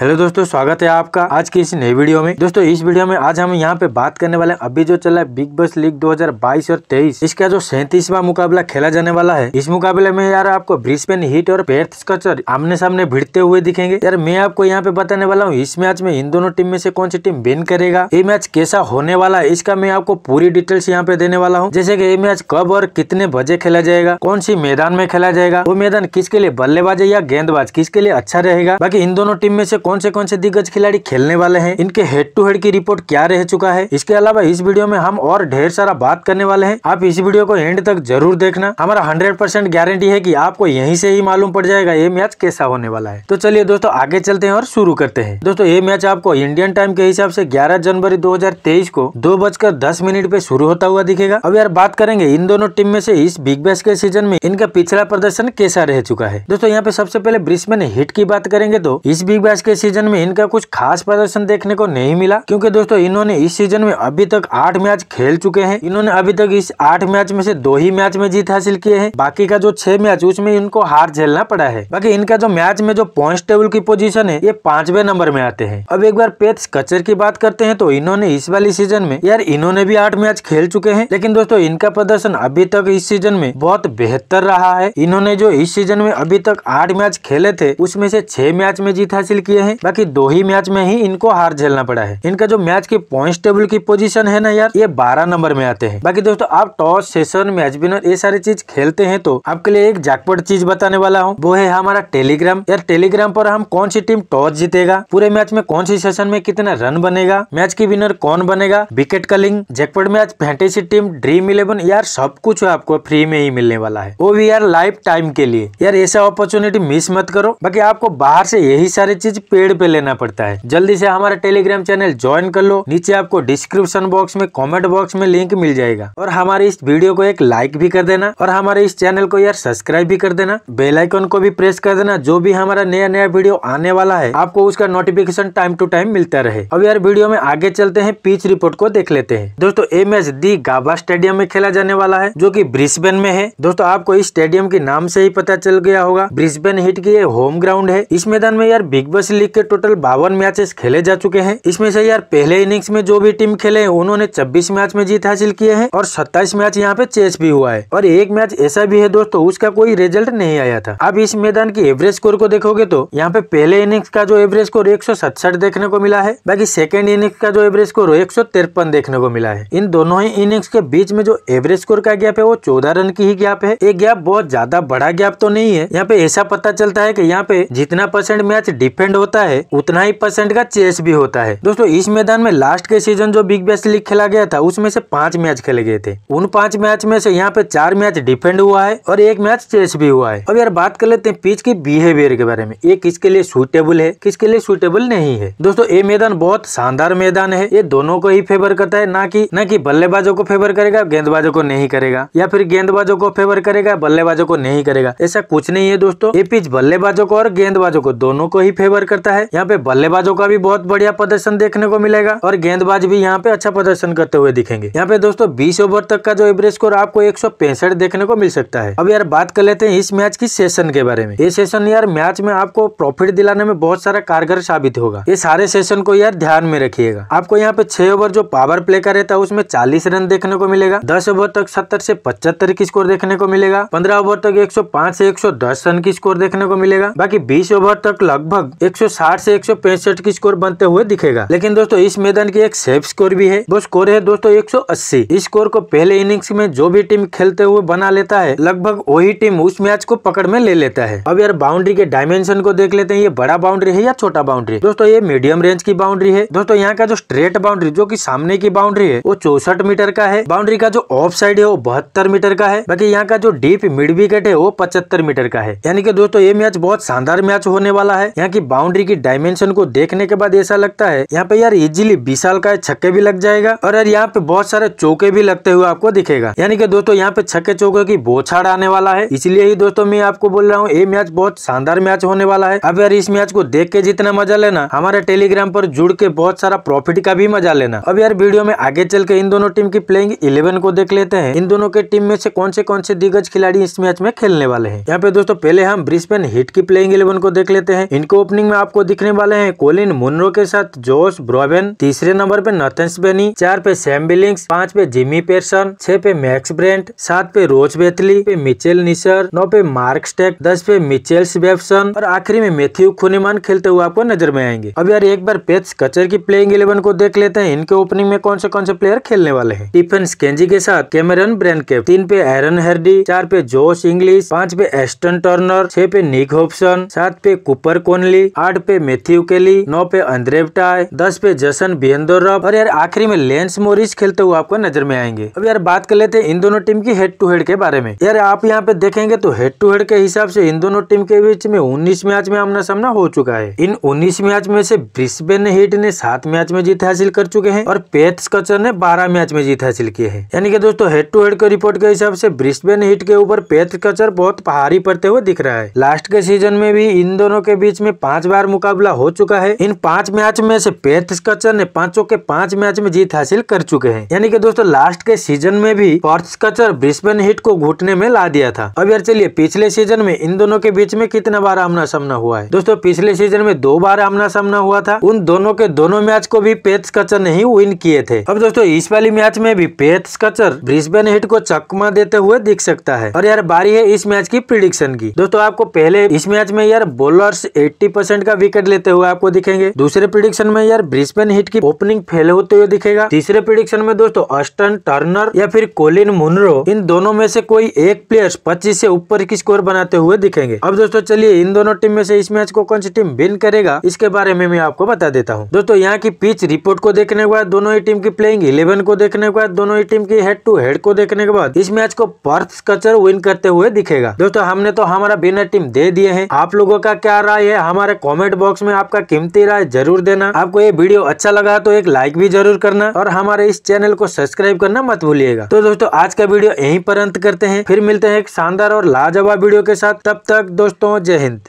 hello दोस्तों स्वागत है आपका आज की इस नई वीडियो में दोस्तों इस वीडियो में आज हम यहाँ पे बात करने वाले हैं अभी जो चला है बिग बस लीग 2022 और 23 इसका जो सैंतीसवा मुकाबला खेला जाने वाला है इस मुकाबले में यार आपको ब्रिस्बेन हीट और पेर्थ स्कचर आमने सामने भिड़ते हुए दिखेंगे यार मैं आपको यहाँ पे बताने वाला हूँ इस मैच में इन दोनों टीम में से कौन सी टीम विन करेगा ये मैच कैसा होने वाला है इसका मैं आपको पूरी डिटेल्स यहाँ पे देने वाला हूँ जैसे की ये मैच कब और कितने बजे खेला जाएगा कौन सी मैदान में खेला जाएगा वो मैदान किसके लिए बल्लेबाज है या गेंदबाज किसके लिए अच्छा रहेगा बाकी इन दोनों टीम में से कौन से कौन से दिग्गज खिलाड़ी खेलने वाले हैं इनके हेड टू हेड की रिपोर्ट क्या रह चुका है इसके अलावा इस वीडियो में हम और ढेर सारा बात करने वाले हैं आप इस वीडियो को एंड तक जरूर देखना हमारा हंड्रेड गारंटी है की आपको यही से ही मालूम पड़ जाएगा ये मैच कैसा होने वाला है तो चलिए दोस्तों आगे चलते हैं और शुरू करते हैं दोस्तों ये मैच आपको इंडियन टाइम के हिसाब से ग्यारह जनवरी दो को दो बजकर दस मिनट पे शुरू होता हुआ दिखेगा अब यार बात करेंगे इन दोनों टीम में से इस बिग बैश के सीजन में इनका पिछड़ा प्रदर्शन कैसा रह चुका है दोस्तों यहाँ पे सबसे पहले ब्रिस्बेन हिट की बात करेंगे तो इस बिग बैश के सीजन में इनका कुछ खास प्रदर्शन देखने को नहीं मिला क्योंकि दोस्तों इन्होंने इस सीजन में अभी तक आठ मैच खेल चुके हैं इन्होंने अभी तक इस आठ मैच में से दो ही मैच में जीत हासिल किए हैं बाकी का जो छह मैच उसमें इनको हार झेलना पड़ा है बाकी इनका जो मैच में जो पॉइंट टेबल की पोजीशन है ये पांचवे नंबर में आते हैं अब एक बार पेथ कचर की बात करते हैं तो इन्होंने इस वाली सीजन में यार इन्होंने भी आठ मैच खेल चुके हैं लेकिन दोस्तों इनका प्रदर्शन अभी तक इस सीजन में बहुत बेहतर रहा है इन्होंने जो इस सीजन में अभी तक आठ मैच खेले थे उसमें से छह मैच में जीत हासिल किए हैं है बाकी दो ही मैच में ही इनको हार झेलना पड़ा है इनका जो मैच की पॉइंट टेबल की पोजीशन है ना यार ये बारह नंबर में आते हैं बाकी दोस्तों आप टॉस सेशन मैच विनर ये सारी चीज खेलते हैं तो आपके लिए एक जैकपॉट चीज बताने वाला हूँ वो है हमारा टेलीग्राम यार टेलीग्राम पर हम कौन सी टीम टॉस जीतेगा पूरे मैच में कौन सी सेशन में कितना रन बनेगा मैच की विनर कौन बनेगा विकेट कलिंग jackpot match fantasy team dream eleven यार सब कुछ आपको फ्री में ही मिलने वाला है वो भी यार लाइफ टाइम के लिए यार ऐसा अपॉर्चुनिटी मिस मत करो बाकी आपको बाहर से यही सारी चीज पेड़ पे लेना पड़ता है जल्दी से हमारा टेलीग्राम चैनल ज्वाइन कर लो नीचे आपको डिस्क्रिप्शन बॉक्स में कॉमेंट बॉक्स में लिंक मिल जाएगा और हमारे इस वीडियो को एक लाइक भी कर देना और हमारे इस चैनल को यार सब्सक्राइब भी कर देना बेलाइकन को भी प्रेस कर देना जो भी हमारा नया नया वीडियो आने वाला है आपको उसका नोटिफिकेशन टाइम टू टाइम मिलता रहे अब यार वीडियो में आगे चलते हैं पिच रिपोर्ट को देख लेते हैं दोस्तों ये मैच दी गाबा स्टेडियम में खेला जाने वाला है जो की ब्रिस्बेन में है दोस्तों आपको इस स्टेडियम के नाम से ही पता चल गया होगा ब्रिस्बेन हिट की होम ग्राउंड है इस मैदान में यार बिग बस लीग के टोटल बावन मैचेस खेले जा चुके हैं इसमें से यार पहले इनिंग्स में जो भी टीम खेले हैं उन्होंने छब्बीस मैच में जीत हासिल किए हैं और सत्ताईस मैच यहाँ पे चेस भी हुआ है और एक मैच ऐसा भी है दोस्तों उसका कोई रिजल्ट नहीं आया था अब इस मैदान की एवरेज स्कोर को देखोगे तो यहाँ पे पहले इनिंग्स का जो एवरेज स्कोर एक देखने को मिला है बाकी सेकेंड इनिंग्स का जो एवरेज स्कोर एक देखने को मिला है इन दोनों ही इनिंग्स के बीच में जो एवरेज स्कोर का गैप है वो चौदह रन की ही गैप है ये गैप बहुत ज्यादा बड़ा गैप तो नहीं है यहाँ पे ऐसा पता चलता है की यहाँ पे जितना परसेंट मैच डिपेंड होता है उतना ही परसेंट का चेस भी होता है दोस्तों इस मैदान में लास्ट के सीजन जो बिग बैश लीग खेला गया था उसमें से पांच मैच खेले गए थे उन पांच मैच में से यहाँ पे चार मैच डिफेंड हुआ है और एक मैच चेस भी हुआ है अब यार बात कर लेते हैं पिच के बिहेवियर के बारे में ये किसके लिए सुटेबल है किसके लिए सुटेबल नहीं है दोस्तों ये मैदान बहुत शानदार मैदान है ये दोनों को ही फेवर करता है ना कि ना कि बल्लेबाजों को फेवर करेगा गेंदबाजों को नहीं करेगा या फिर गेंदबाजों को फेवर करेगा बल्लेबाजों को नहीं करेगा ऐसा कुछ नहीं है दोस्तों ये पिच बल्लेबाजों को और गेंदबाजों को दोनों को ही फेवर कर करता है यहाँ पे बल्लेबाजों का भी बहुत बढ़िया प्रदर्शन देखने को मिलेगा और गेंदबाज भी यहाँ पे अच्छा प्रदर्शन करते हुए दिखेंगे यहाँ पे दोस्तों बीस ओवर तक का जो एवरेज स्कोर आपको एक देखने को मिल सकता है अब यार बात कर लेते हैं इस मैच की सेशन के बारे में ये सेशन यार मैच में आपको प्रॉफिट दिलाने में बहुत सारा कारगर साबित होगा ये सारे सेशन को यार ध्यान में रखिएगा आपको यहाँ पे छह ओवर जो पावर प्ले का रहता है उसमें चालीस रन देखने को मिलेगा दस ओवर तक सत्तर से पचहत्तर की स्कोर देखने को मिलेगा पंद्रह ओवर तक एक सौ पांच से एक सौ दस रन की स्कोर देखने को मिलेगा बाकी बीस ओवर तक लगभग एक सौ 160 से एक की स्कोर बनते हुए दिखेगा लेकिन दोस्तों इस मैदान की एक सेफ स्कोर भी है वो स्कोर है दोस्तों 180 इस स्कोर को पहले इनिंग्स में जो भी टीम खेलते हुए बना लेता है लगभग वही टीम उस मैच को पकड़ में ले लेता है अब यार बाउंड्री के डायमेंशन को देख लेते हैं ये बड़ा बाउंड्री है या छोटा बाउंड्री दोस्तों ये मीडियम रेंज की बाउंड्री है दोस्तों यहाँ का जो स्ट्रेट बाउंड्री जो की सामने की बाउंड्री है वो चौसठ मीटर का है बाउंड्री का जो ऑफ साइड है वो बहत्तर मीटर का है बाकी यहाँ का जो डीप मिड विकेट है वो पचहत्तर मीटर का है यानी कि दोस्तों ये मैच बहुत शानदार मैच होने वाला है यहाँ की बाउंड्री बाउंड्री की डायमेंशन को देखने के बाद ऐसा लगता है यहाँ पे यार इजिली विशाल का छक्के भी लग जाएगा और यार यहाँ पे बहुत सारे चौके भी लगते हुए आपको दिखेगा यानी कि दोस्तों यहाँ पे छक्के चौके की बोछाड़ आने वाला है इसलिए ही दोस्तों मैं आपको बोल रहा हूँ ये मैच बहुत शानदार मैच होने वाला है अब यार इस मैच को देख के जितना मजा लेना हमारे टेलीग्राम पर जुड़ के बहुत सारा प्रॉफिट का भी मजा लेना अब यार वीडियो में आगे चल के इन दोनों टीम की प्लेइंग इलेवन को देख लेते हैं इन दोनों के टीम में से कौन से कौन से दिग्गज खिलाड़ी इस मैच में खेलने वाले है यहाँ पे दोस्तों पहले हम ब्रिस्बेन हिट की प्लेइंग इलेवन को देख लेते हैं इनको ओपनिंग में आप आपको दिखने वाले हैं कोलिन मुनरो के साथ जोश ब्रोबेन तीसरे नंबर पे नथन बेनी चार पे सैम बिलिंग्स पांच पे जिमी पेरसन छह पे मैक्स ब्रेंट सात पे रोज बेथली पे मिचेल निशर नौ पे मार्क स्टेक दस पे मिचेल वेबसन और आखिरी में मैथ्यू खुनिमान खेलते हुए आपको नजर में आएंगे अब यार एक बार पेट्स कचर की प्लेइंग इलेवन को देख लेते हैं इनके ओपनिंग में कौन से कौन से प्लेयर खेलने वाले हैं टिफिन स्केंजी के साथ कैमरन ब्रेन के तीन पे एरन हेरडी चार पे जोश इंग्लिश पांच पे एस्टन टर्नर छह पे निक होप्सन सात पे कुपर कोनली आठ आठ पे मैथ्यू केली नौ पे अंद्रेवटाय दस पे जसन बियंदोरब और यार आखिरी में लेंस मोरिस खेलते हुए आपको नजर में आएंगे अब यार बात कर लेते हैं इन दोनों टीम की हेड टू हेड के बारे में यार आप यहाँ पे देखेंगे तो हेड टू हेड के हिसाब से इन दोनों टीम के बीच में उन्नीस मैच में आमना सामना हो चुका है इन उन्नीस मैच में से ब्रिस्बेन हिट ने सात मैच में जीत हासिल कर चुके हैं और पेथ कचर ने बारह मैच में जीत हासिल किए हैं यानी कि दोस्तों हेड टू हेड के रिपोर्ट के हिसाब से ब्रिस्बेन हिट के ऊपर पेथ कचर बहुत पहाड़ी पड़ते हुए दिख रहा है लास्ट के सीजन में भी इन दोनों के बीच में पांच बार मुकाबला हो चुका है इन पांच मैच में से पैंतीस कचर ने पांचों के पांच मैच में जीत हासिल कर चुके हैं यानी कि दोस्तों लास्ट के सीजन में भी पॉर्थ कचर ब्रिस्बेन हिट को घुटने में ला दिया था अब यार चलिए पिछले सीजन में इन दोनों के बीच में कितने बार आमना सामना हुआ है दोस्तों पिछले सीजन में दो बार आमना सामना हुआ था उन दोनों के दोनों मैच को भी पेथ्स कचर ने ही विन किए थे अब दोस्तों इस वाली मैच में भी पेथ्स कचर ब्रिस्बेन हिट को चकमा देते हुए दिख सकता है और यार बारी है इस मैच की प्रिडिक्शन की दोस्तों आपको पहले इस मैच में यार बॉलर्स 80 परसेंट का विकेट लेते हुए आपको दिखेंगे दूसरे प्रिडिक्शन में यार ब्रिस्बेन हिट की ओपनिंग फेल होते हुए दिखेगा तीसरे प्रिडिक्शन में दोस्तों अस्टन टर्नर या फिर कोलिन मुनरो इन दोनों में से कोई एक प्लेयर पच्चीस से ऊपर की स्कोर बनाते हुए दिखेंगे अब दोस्तों चलिए इन दोनों टीम में से इस मैच को कौन सी टीम विन करेगा इसके बारे में मैं आपको बता देता हूँ दोस्तों यहाँ की पिच रिपोर्ट को देखने के बाद दोनों ही टीम की प्लेइंग इलेवन को देखने के बाद दोनों ही टीम की हेड टू हेड को देखने के बाद इस मैच को पर्थ कचर विन करते हुए दिखेगा दोस्तों हमने तो हमारा बिना टीम दे दिए है आप लोगों का क्या राय है हमारे कॉमेंट कमेंट बॉक्स में आपका कीमती राय जरूर देना आपको ये वीडियो अच्छा लगा तो एक लाइक भी जरूर करना और हमारे इस चैनल को सब्सक्राइब करना मत भूलिएगा तो दोस्तों आज का वीडियो यहीं पर अंत करते हैं फिर मिलते हैं एक शानदार और लाजवाब वीडियो के साथ तब तक दोस्तों जय हिंद